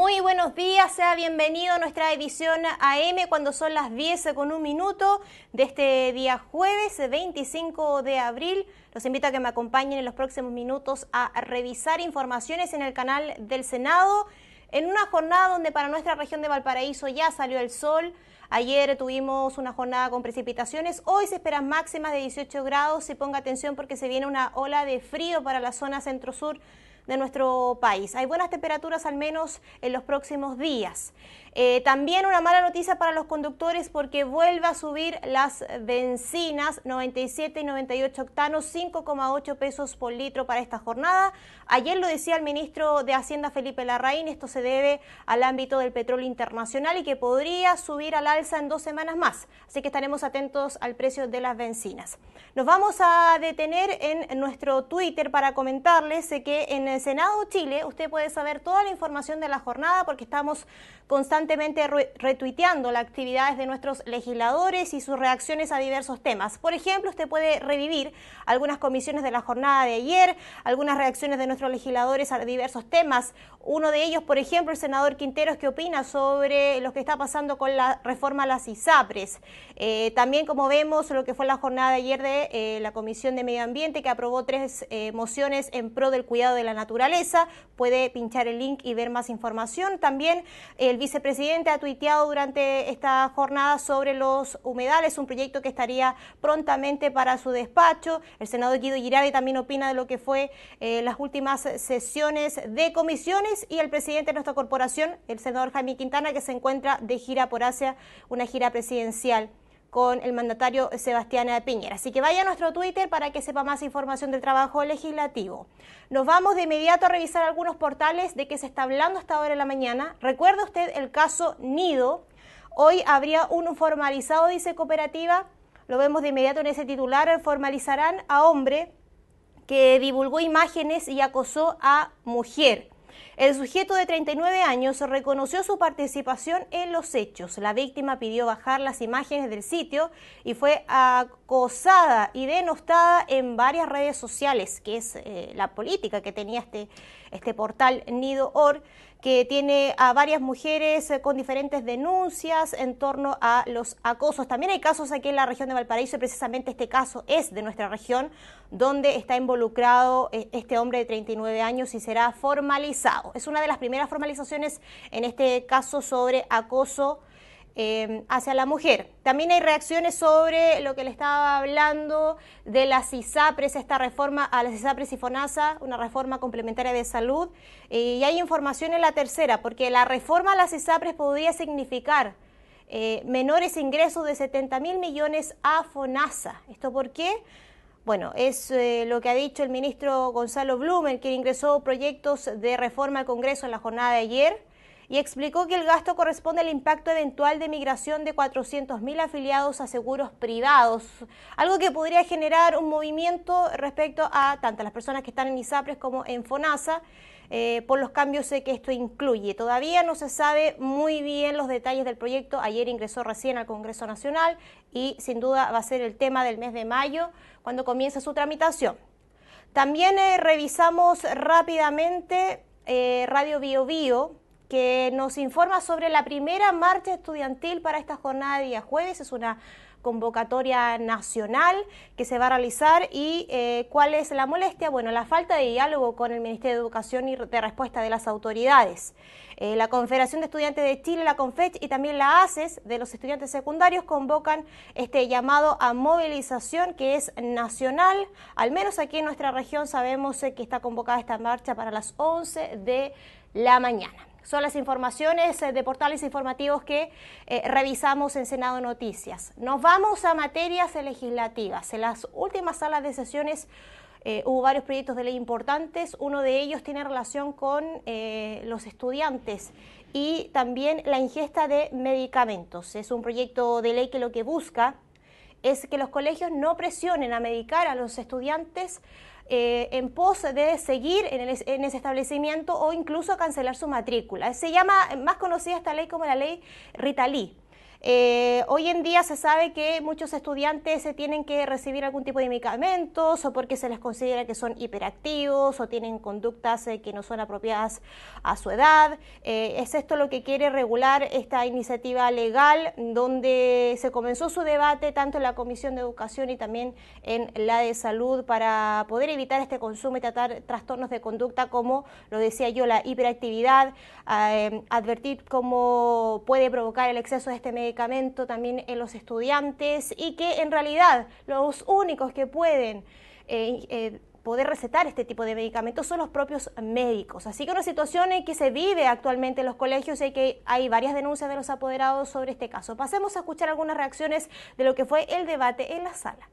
Muy buenos días, sea bienvenido a nuestra edición AM cuando son las 10 con un minuto de este día jueves 25 de abril. Los invito a que me acompañen en los próximos minutos a revisar informaciones en el canal del Senado en una jornada donde para nuestra región de Valparaíso ya salió el sol. Ayer tuvimos una jornada con precipitaciones, hoy se esperan máximas de 18 grados y ponga atención porque se viene una ola de frío para la zona centro-sur de nuestro país. Hay buenas temperaturas al menos en los próximos días. Eh, también una mala noticia para los conductores porque vuelve a subir las bencinas 97 y 98 octanos, 5,8 pesos por litro para esta jornada. Ayer lo decía el ministro de Hacienda Felipe Larraín, esto se debe al ámbito del petróleo internacional y que podría subir al alza en dos semanas más. Así que estaremos atentos al precio de las bencinas. Nos vamos a detener en nuestro Twitter para comentarles que en el Senado Chile usted puede saber toda la información de la jornada porque estamos constantemente constantemente retuiteando las actividades de nuestros legisladores y sus reacciones a diversos temas. Por ejemplo, usted puede revivir algunas comisiones de la jornada de ayer, algunas reacciones de nuestros legisladores a diversos temas. Uno de ellos, por ejemplo, el senador Quinteros, que opina sobre lo que está pasando con la reforma a las ISAPRES. Eh, también, como vemos, lo que fue la jornada de ayer de eh, la Comisión de Medio Ambiente, que aprobó tres eh, mociones en pro del cuidado de la naturaleza. Puede pinchar el link y ver más información. También el vicepresidente presidente ha tuiteado durante esta jornada sobre los humedales, un proyecto que estaría prontamente para su despacho. El senador Guido Girardi también opina de lo que fue eh, las últimas sesiones de comisiones y el presidente de nuestra corporación, el senador Jaime Quintana, que se encuentra de gira por Asia, una gira presidencial con el mandatario Sebastián Piñera. Así que vaya a nuestro Twitter para que sepa más información del trabajo legislativo. Nos vamos de inmediato a revisar algunos portales de qué se está hablando hasta ahora en la mañana. Recuerda usted el caso Nido. Hoy habría un formalizado, dice cooperativa. Lo vemos de inmediato en ese titular. Formalizarán a hombre que divulgó imágenes y acosó a mujer. El sujeto de 39 años reconoció su participación en los hechos. La víctima pidió bajar las imágenes del sitio y fue acosada y denostada en varias redes sociales, que es eh, la política que tenía este, este portal Or que tiene a varias mujeres eh, con diferentes denuncias en torno a los acosos. También hay casos aquí en la región de Valparaíso, y precisamente este caso es de nuestra región, donde está involucrado eh, este hombre de 39 años y será formalizado. Es una de las primeras formalizaciones en este caso sobre acoso Em, hacia la mujer. También hay reacciones sobre lo que le estaba hablando de las ISAPRES, esta reforma a las ISAPRES y FONASA, una reforma complementaria de salud. Eh, y hay información en la tercera, porque la reforma a las ISAPRES podría significar eh, menores ingresos de 70 mil millones a FONASA. ¿Esto por qué? Bueno, es eh, lo que ha dicho el ministro Gonzalo Blumen, quien ingresó proyectos de reforma al Congreso en la jornada de ayer y explicó que el gasto corresponde al impacto eventual de migración de 400.000 afiliados a seguros privados, algo que podría generar un movimiento respecto a tanto las personas que están en ISAPRES como en FONASA. Eh, por los cambios que esto incluye. Todavía no se sabe muy bien los detalles del proyecto. Ayer ingresó recién al Congreso Nacional y sin duda va a ser el tema del mes de mayo cuando comience su tramitación. También eh, revisamos rápidamente eh, Radio Bio Bio, que nos informa sobre la primera marcha estudiantil para esta jornada de día jueves. Es una convocatoria nacional que se va a realizar y eh, cuál es la molestia. Bueno, la falta de diálogo con el Ministerio de Educación y de respuesta de las autoridades. Eh, la Confederación de Estudiantes de Chile, la CONFECH y también la ACES de los estudiantes secundarios convocan este llamado a movilización que es nacional. Al menos aquí en nuestra región sabemos eh, que está convocada esta marcha para las 11 de la mañana. Son las informaciones eh, de portales informativos que eh, revisamos en Senado Noticias. Nos vamos a materias legislativas. En las últimas salas de sesiones eh, hubo varios proyectos de ley importantes. Uno de ellos tiene relación con los estudiantes y también la ingesta de medicamentos. Es un proyecto de ley que lo que busca es que los colegios no presionen a medicar a los estudiantes eh, en pos de seguir en, el, en, ese establecimiento o incluso cancelar su matrícula. Se llama, más conocida esta ley como la ley Ritalí. Eh, hoy en día se sabe que muchos estudiantes se tienen que recibir algún tipo de medicamentos o porque se les considera que son hiperactivos o tienen conductas eh, que no son apropiadas a su edad. Eh, es esto lo que quiere regular esta iniciativa legal donde se comenzó su debate tanto en la Comisión de Educación y también en la de Salud para poder evitar este consumo y tratar trastornos de conducta como lo decía yo, la hiperactividad, ah, em, advertir cómo puede provocar el exceso de este medio medicamento también en los estudiantes y que en realidad los únicos que pueden eh, eh, poder recetar este tipo de medicamentos son los propios médicos. Así que una situación en que se vive actualmente en los colegios y que hay varias denuncias de los apoderados sobre este caso. Pasemos a escuchar algunas reacciones de lo que fue el debate en la sala.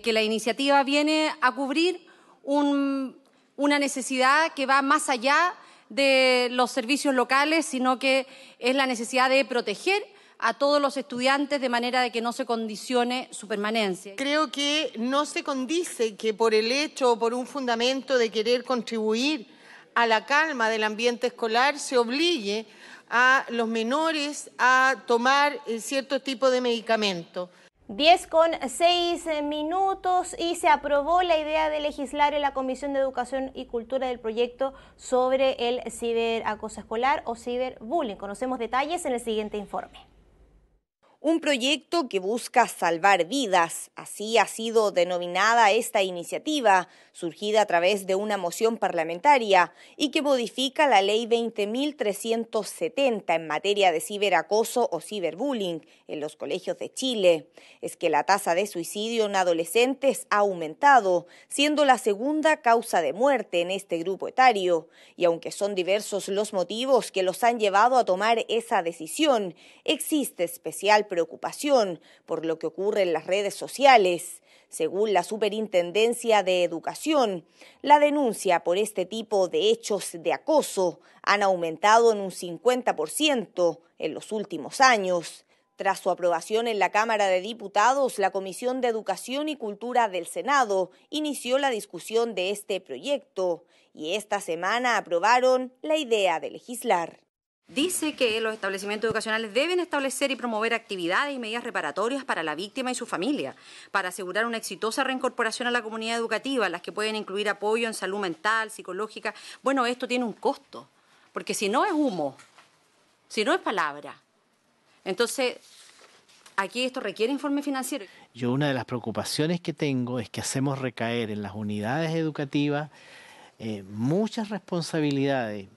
Que la iniciativa viene a cubrir una necesidad que va más allá de los servicios locales, sino que es la necesidad de proteger a todos los estudiantes de manera de que no se condicione su permanencia. Creo que no se condice que por el hecho o por un fundamento de querer contribuir a la calma del ambiente escolar se obligue a los menores a tomar eh, cierto tipo de medicamento. 10 con 6 minutos y se aprobó la idea de legislar en la Comisión de Educación y Cultura del proyecto sobre el ciberacoso escolar o ciberbullying. Conocemos detalles en el siguiente informe un proyecto que busca salvar vidas. Así ha sido denominada esta iniciativa, surgida a través de una moción parlamentaria y que modifica la ley 20.370 en materia de ciberacoso o ciberbullying en los colegios de Chile. Es que la tasa de suicidio en adolescentes ha aumentado, siendo la segunda causa de muerte en este grupo etario. Y aunque son diversos los motivos que los han llevado a tomar esa decisión, existe especial preocupación por lo que ocurre en las redes sociales. Según la Superintendencia de Educación, la denuncia por este tipo de hechos de acoso han aumentado en un 50% en los últimos años. Tras su aprobación en la Cámara de Diputados, la Comisión de Educación y Cultura del Senado inició la discusión de este proyecto y esta semana aprobaron la idea de legislar. Dice que los establecimientos educacionales deben establecer y promover actividades y medidas reparatorias para la víctima y su familia, para asegurar una exitosa reincorporación a la comunidad educativa, las que pueden incluir apoyo en salud mental, psicológica. Bueno, esto tiene un costo, porque si no es humo, si no es palabra, entonces aquí esto requiere informe financiero. Yo una de las preocupaciones que tengo es que hacemos recaer en las unidades educativas eh, muchas responsabilidades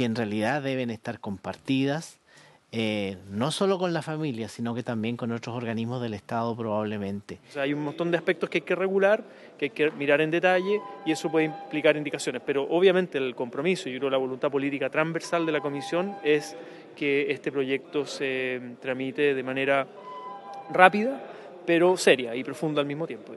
que en realidad deben estar compartidas, eh, no solo con la familia, sino que también con otros organismos del Estado probablemente. hay un montón de aspectos que hay que regular, que hay que mirar en detalle y eso puede implicar indicaciones, pero obviamente el compromiso, y la voluntad política transversal de la Comisión es que este proyecto se tramite de manera rápida, pero seria y profunda al mismo tiempo.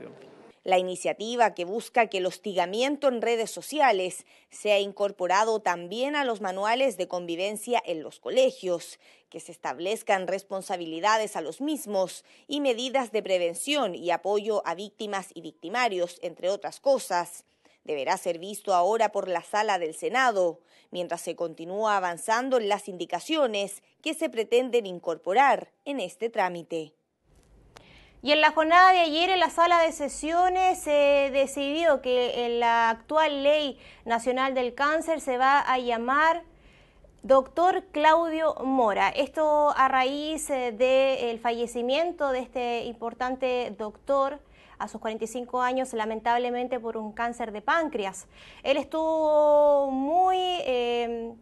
La iniciativa que busca que el hostigamiento en redes sociales sea incorporado también a los manuales de convivencia en los colegios, que se establezcan responsabilidades a los mismos y medidas de prevención y apoyo a víctimas y victimarios, entre otras cosas deberá ser visto ahora por la sala del Senado, mientras se continúa avanzando en las indicaciones que se pretenden incorporar en este trámite. Y en la jornada de ayer en la sala de sesiones se decidió que en la actual ley nacional del cáncer se va a llamar Doctor Claudio Mora, esto a raíz eh, del fallecimiento de este importante doctor a sus 45 años, lamentablemente por un cáncer de páncreas. Él estuvo muy... Em,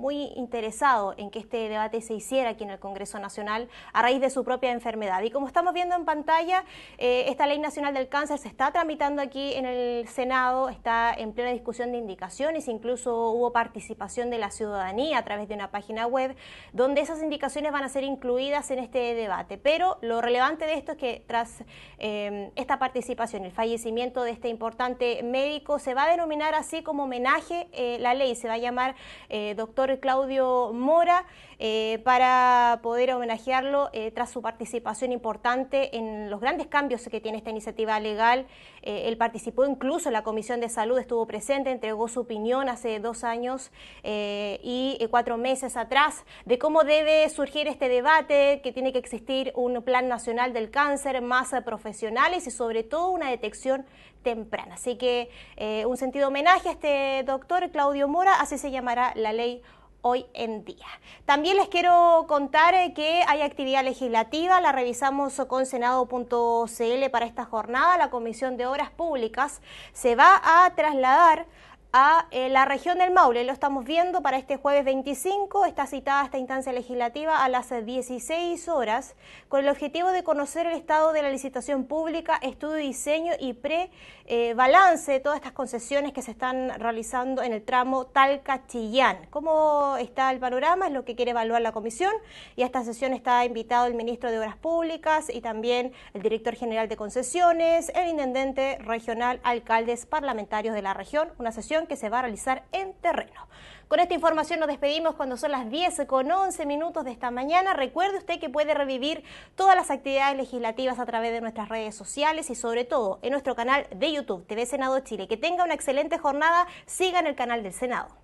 muy interesado en que este debate se hiciera aquí en el Congreso Nacional a raíz de su propia enfermedad. Y como estamos viendo en pantalla, eh, esta Ley Nacional del Cáncer se está tramitando aquí en el Senado, está en plena discusión de indicaciones, incluso hubo participación de la ciudadanía a través de una página web donde esas indicaciones van a ser incluidas en este debate. Pero lo relevante de esto es que tras em, esta participación, el fallecimiento de este importante médico, se va a denominar así como homenaje eh, la ley, se va a llamar eh, doctor Claudio Mora eh, para poder homenajearlo eh, tras su participación importante en los grandes cambios que tiene esta iniciativa legal. Eh, él participó incluso en la Comisión de Salud, estuvo presente, entregó su opinión hace dos años y cuatro meses atrás de cómo debe surgir este debate, que tiene que existir un plan nacional del cáncer, más profesionales y sobre todo una detección temprana. Así que un sentido homenaje a este doctor Claudio Mora, así se llamará la ley hoy en día. También les quiero contar eh, que hay actividad legislativa, la revisamos con senado.cl para esta jornada. La Comisión de Obras Públicas se va a trasladar a eh, la región del Maule. Lo estamos viendo para este jueves 25. Está citada esta instancia legislativa a las 16 horas con el objetivo de conocer el estado de la licitación pública, estudio, diseño y pre-balance de todas estas concesiones que se están realizando en el tramo Talca-Chillán. ¿Cómo está el panorama? Es lo que quiere evaluar la comisión y a esta sesión está invitado el ministro de Obras Públicas y también el director general de concesiones, el intendente regional, alcaldes parlamentarios de la región. Una sesión que se va a realizar en terreno. Con esta información nos despedimos cuando son las 10 con 11 minutos de esta mañana. Recuerde usted que puede revivir todas las actividades legislativas a través de nuestras redes sociales y sobre todo en nuestro canal de YouTube TV Senado Chile. Que tenga una excelente jornada, siga en el canal del Senado.